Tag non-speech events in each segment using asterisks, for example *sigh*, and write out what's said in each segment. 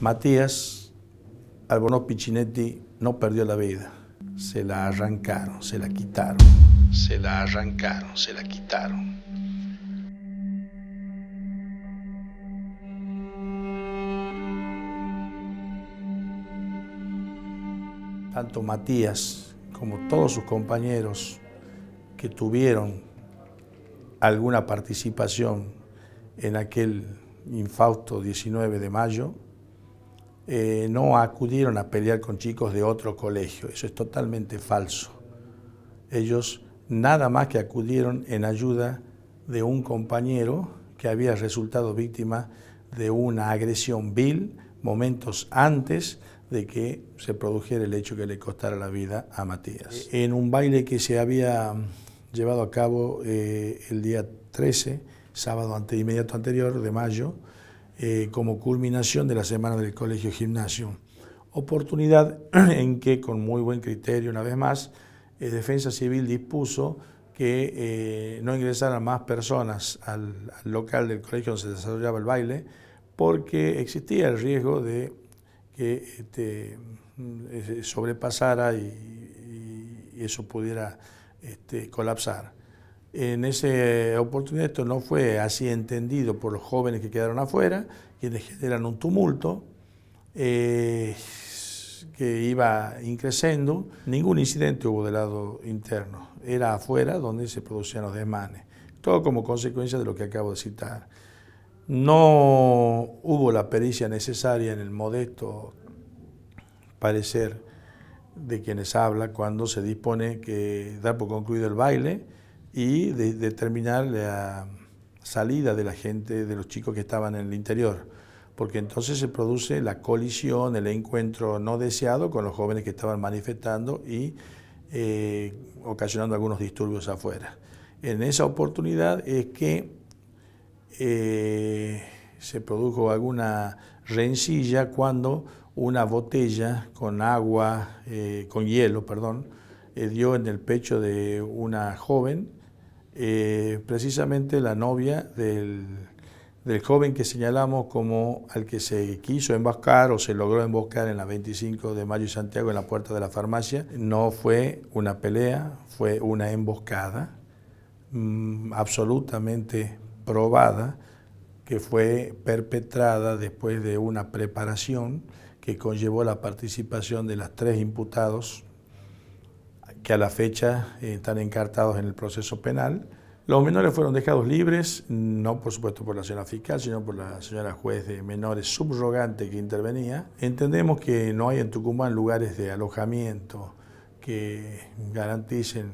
Matías Albornoz Piccinetti no perdió la vida, se la arrancaron, se la quitaron. Se la arrancaron, se la quitaron. Tanto Matías como todos sus compañeros que tuvieron alguna participación en aquel infausto 19 de mayo eh, no acudieron a pelear con chicos de otro colegio. Eso es totalmente falso. Ellos nada más que acudieron en ayuda de un compañero que había resultado víctima de una agresión vil momentos antes de que se produjera el hecho que le costara la vida a Matías. Eh, en un baile que se había mm, llevado a cabo eh, el día 13, sábado inmediato anterior de mayo, eh, como culminación de la semana del Colegio Gimnasio. Oportunidad *clears throat* en que, con muy buen criterio, una vez más, eh, Defensa Civil dispuso que eh, no ingresaran más personas al, local del colegio donde se desarrollaba el baile, porque existía el riesgo de que este, mm, sobrepasara y, eso pudiera este, colapsar. En esa oportunidad esto no fue así entendido por los jóvenes que quedaron afuera, quienes generan un tumulto eh, que iba increciendo. Ningún incidente hubo del lado interno, era afuera donde se producían los desmanes. Todo como consecuencia de lo que acabo de citar. No hubo la pericia necesaria en el modesto parecer de quienes habla cuando se dispone que da por concluido el baile y de determinar la salida de la gente, de los chicos que estaban en el interior, porque entonces se produce la colisión, el encuentro no deseado con los jóvenes que estaban manifestando y eh, ocasionando algunos disturbios afuera. En esa oportunidad es que eh, se produjo alguna rencilla cuando una botella con agua, eh, con hielo, perdón, dio en el pecho de una joven eh, precisamente la novia del, joven que señalamos como al que se quiso emboscar o se logró emboscar en la 25 de mayo y Santiago en la puerta de la farmacia, no fue una pelea, fue una emboscada mm, absolutamente probada que fue perpetrada después de una preparación que conllevó la participación de las tres imputados que a la fecha eh, están encartados en el proceso penal. Los menores fueron dejados libres, no por supuesto por la señora fiscal, sino por la señora juez de menores subrogante que intervenía. Entendemos que no hay en Tucumán lugares de alojamiento que garanticen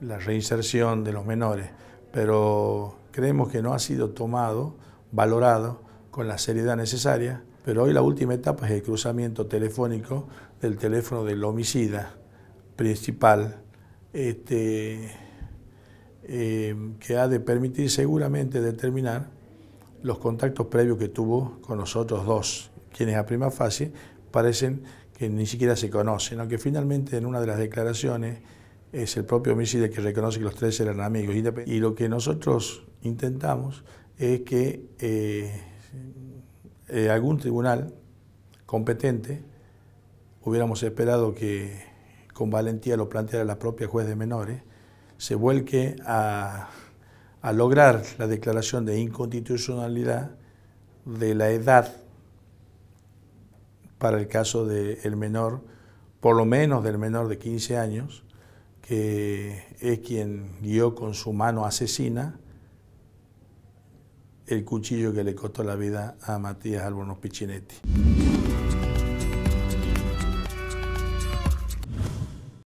la reinserción de los menores, pero creemos que no ha sido tomado, valorado con la seriedad necesaria. Pero hoy la última etapa es el cruzamiento telefónico del teléfono del homicida principal este, eh, que ha de permitir seguramente determinar los contactos previos que tuvo con nosotros dos, quienes a primera fase parecen que ni siquiera se conocen, aunque finalmente en una de las declaraciones es el propio homicida que reconoce que los tres eran amigos. Y lo que nosotros intentamos es que eh, eh, algún tribunal competente, hubiéramos esperado que con valentía lo plantea la propia juez de menores, se vuelque a, lograr la declaración de inconstitucionalidad de la edad para el caso del menor, por lo menos del menor de 15 años, que es quien guió con su mano asesina el cuchillo que le costó la vida a Matías Albornoz Piccinetti.